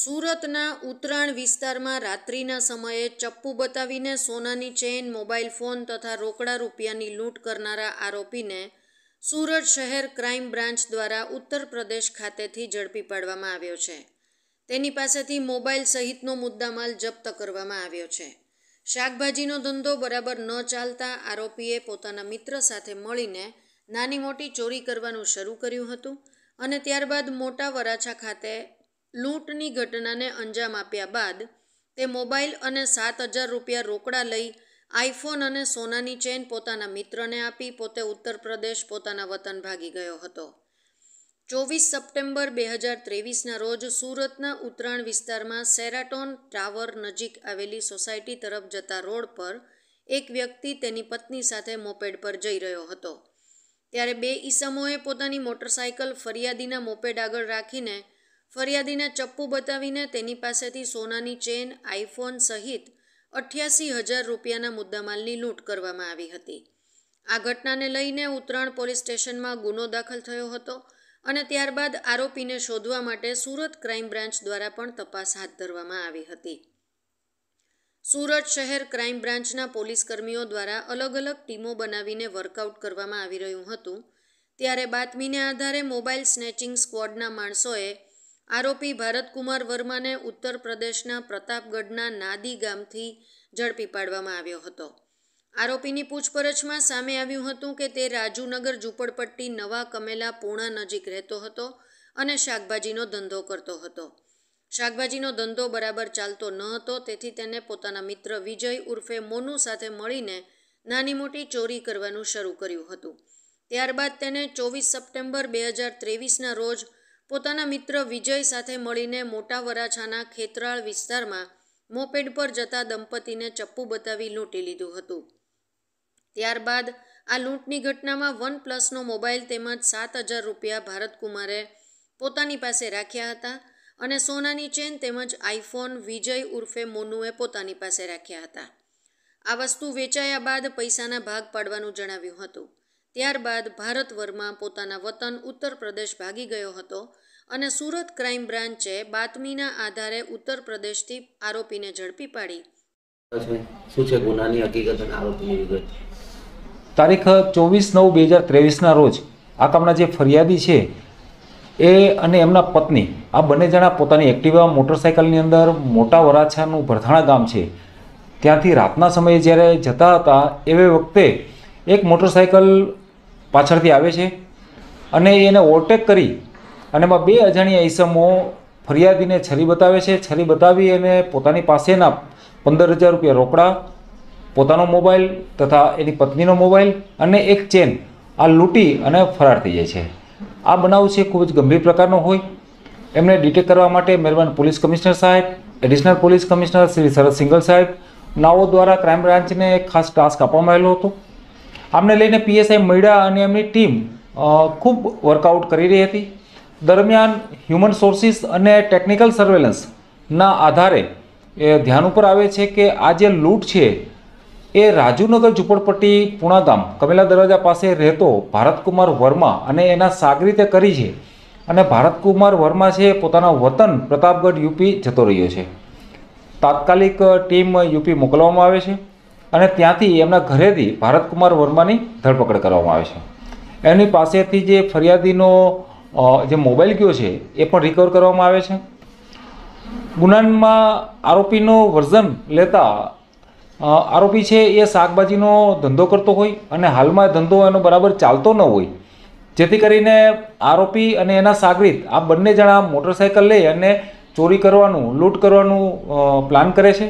સુરતના ઉત્તરાયણ વિસ્તારમાં રાત્રિના સમયે ચપ્પુ બતાવીને સોનાની ચેઇન મોબાઈલ ફોન તથા રોકડા રૂપિયાની લૂંટ કરનારા આરોપીને સુરત શહેર ક્રાઇમ બ્રાન્ચ દ્વારા ઉત્તર પ્રદેશ ખાતેથી ઝડપી પાડવામાં આવ્યો છે તેની પાસેથી મોબાઈલ સહિતનો મુદ્દામાલ જપ્ત કરવામાં આવ્યો છે શાકભાજીનો ધંધો બરાબર ન ચાલતા આરોપીએ પોતાના મિત્ર સાથે મળીને નાની મોટી ચોરી કરવાનું શરૂ કર્યું હતું અને ત્યારબાદ મોટા વરાછા ખાતે લૂંટની ઘટનાને અંજામ આપ્યા બાદ તે મોબાઈલ અને સાત હજાર રૂપિયા રોકડા લઈ આઈફોન અને સોનાની ચેન પોતાના મિત્રને આપી પોતે ઉત્તર પ્રદેશ પોતાના વતન ભાગી ગયો હતો ચોવીસ સપ્ટેમ્બર બે હજાર ત્રેવીસના રોજ સુરતના ઉત્તરાયણ વિસ્તારમાં સેરાટોન ટાવર નજીક આવેલી સોસાયટી તરફ જતા રોડ પર એક વ્યક્તિ તેની પત્ની સાથે મોપેડ પર જઈ રહ્યો હતો ત્યારે બે ઈસમોએ પોતાની મોટરસાયકલ ફરિયાદીના મોપેડ આગળ રાખીને ફરિયાદીને ચપ્પુ બતાવીને તેની પાસેથી સોનાની ચેન આઈફોન સહિત અઠ્યાસી હજાર રૂપિયાના મુદ્દામાલની લૂંટ કરવામાં આવી હતી આ ઘટનાને લઈને ઉત્તરાણ પોલીસ સ્ટેશનમાં ગુનો દાખલ થયો હતો અને ત્યારબાદ આરોપીને શોધવા માટે સુરત ક્રાઇમ બ્રાન્ચ દ્વારા પણ તપાસ હાથ ધરવામાં આવી હતી સુરત શહેર ક્રાઇમ બ્રાન્ચના પોલીસ કર્મીઓ દ્વારા અલગ અલગ ટીમો બનાવીને વર્કઆઉટ કરવામાં આવી રહ્યું હતું ત્યારે બાતમીને આધારે મોબાઈલ સ્નેચિંગ સ્ક્વોડના માણસોએ આરોપી ભારતકુમાર વર્માને ઉત્તર પ્રદેશના પ્રતાપગઢના નાદી ગામથી ઝડપી પાડવામાં આવ્યો હતો આરોપીની પૂછપરછમાં સામે આવ્યું હતું કે તે રાજુનગર ઝૂંપડપટ્ટી નવા કમેલા પૂણા નજીક રહેતો હતો અને શાકભાજીનો ધંધો કરતો હતો શાકભાજીનો ધંધો બરાબર ચાલતો ન હતો તેથી તેને પોતાના મિત્ર વિજય ઉર્ફે મોનુ સાથે મળીને નાની મોટી ચોરી કરવાનું શરૂ કર્યું હતું ત્યારબાદ તેને ચોવીસ સપ્ટેમ્બર બે હજાર ત્રેવીસના રોજ પોતાના મિત્ર વિજય સાથે મળીને મોટા વરાછાના ખેતરાળ વિસ્તારમાં મોપેડ પર જતા દંપતીને ચપ્પુ બતાવી લૂંટી લીધું હતું ત્યારબાદ આ લૂંટની ઘટનામાં વન પ્લસનો મોબાઈલ તેમજ સાત હજાર રૂપિયા ભારતકુમારે પોતાની પાસે રાખ્યા હતા અને સોનાની ચેન તેમજ આઈફોન વિજય ઉર્ફે મોનુએ પોતાની પાસે રાખ્યા હતા આ વસ્તુ વેચાયા બાદ પૈસાના ભાગ પાડવાનું જણાવ્યું હતું ત્યારબાદ ભારત વર્મા પોતાના વતન ઉત્તર પ્રદેશ ભાગી ગયો હતો અને સુરત ક્રાઇમ બ્રાન્ચે બાતમીના આધારે ઉત્તર પ્રદેશથી આરોપીને ઝડપી પાડી શું છે તારીખ ચોવીસ નવ બે હજાર ત્રેવીસના રોજ આ કામના જે ફરિયાદી છે એ અને એમના પત્ની આ બંને જણા પોતાની એક્ટિવા મોટરસાઇકલની અંદર મોટા વરાછાનું ભરથાણા ગામ છે ત્યાંથી રાતના સમયે જ્યારે જતા હતા એવે વખતે એક મોટરસાઇકલ પાછળથી આવે છે અને એને ઓવરટેક કરી અને એમાં બે અજાણ્યા ઈસમો ફરિયાદીને છરી બતાવે છે છરી બતાવી અને પોતાની પાસેના પંદર હજાર રૂપિયા રોકડા પોતાનો મોબાઈલ તથા એની પત્નીનો મોબાઈલ અને એક ચેન આ લૂંટી અને ફરાર થઈ જાય છે આ બનાવ છે ખૂબ જ ગંભીર પ્રકારનો હોય એમને ડિટેક્ટ કરવા માટે મહેરબાન પોલીસ કમિશનર સાહેબ additional police commissioner Shri Sharad Singal સાહેબ નાઓ દ્વારા ક્રાઇમ બ્રાન્ચને એક ખાસ ટાસ્ક આપવામાં આવેલો હતો આમને લઈને પીએસઆઈ મળ્યા અને એમની ટીમ ખૂબ વર્કઆઉટ કરી રહી હતી દરમિયાન હ્યુમન સોર્સિસ અને ટેકનિકલ સર્વેલન્સના આધારે એ ધ્યાન ઉપર આવે છે કે આ જે લૂંટ છે એ રાજુનગર ઝૂંપડપટ્ટી પુણાધામ કમેલા દરવાજા પાસે રહેતો ભારતકુમાર વર્મા અને એના સાગરીતે કરી છે અને ભારતકુમાર વર્મા છે પોતાના વતન પ્રતાપગઢ યુપી જતો રહ્યો છે તાત્કાલિક ટીમ યુપી મોકલવામાં આવે છે અને ત્યાંથી એમના ઘરેથી ભારતકુમાર વર્માની ધરપકડ કરવામાં આવે છે એની પાસેથી જે ફરિયાદીનો જે મોબાઈલ ગયો છે એ પણ રિકવર કરવામાં આવે છે ગુનામાં આરોપીનો વર્ઝન લેતા આરોપી છે એ શાકભાજીનો ધંધો કરતો હોય અને હાલમાં ધંધો એનો બરાબર ચાલતો ન હોય જેથી કરીને આરોપી અને એના સાગરીત આ બંને જણા મોટરસાયકલ લઈ અને ચોરી કરવાનું લૂંટ કરવાનું પ્લાન કરે છે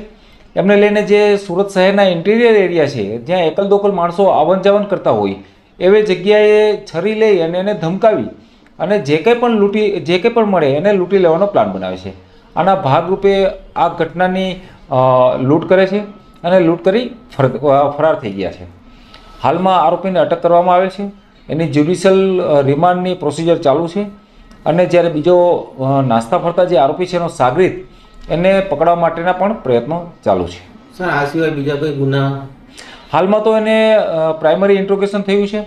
એમને લઈને જે સુરત શહેરના ઇન્ટિરિયર એરિયા છે જ્યાં એકલ દોકલ માણસો આવન જાવન કરતા હોય એવી જગ્યાએ છરી લઈ અને એને ધમકાવી અને જે કંઈ પણ લૂંટી જે કંઈ પણ મળે એને લૂંટી લેવાનો પ્લાન બનાવે છે આના ભાગરૂપે આ ઘટનાની લૂંટ કરે છે અને લૂંટ કરી ફરાર થઈ ગયા છે હાલમાં આરોપીને અટક કરવામાં આવેલ છે એની જ્યુડિશિયલ રિમાન્ડની પ્રોસિજર ચાલુ છે અને જ્યારે બીજો નાસ્તા ફરતા જે આરોપી છે એનો સાગરીત એને પકડવા માટેના પણ પ્રયત્નો ચાલુ છે સર આ સિવાય બીજા કોઈ ગુના હાલમાં તો એને પ્રાઇમરી ઇન્ટ્રોગેશન થયું છે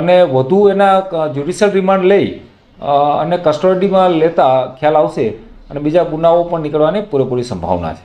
અને વધુ એના જ્યુડિશિયલ રિમાન્ડ લઈ અને કસ્ટડીમાં લેતા ખ્યાલ આવશે અને બીજા ગુનાઓ પણ નીકળવાની પૂરેપૂરી સંભાવના છે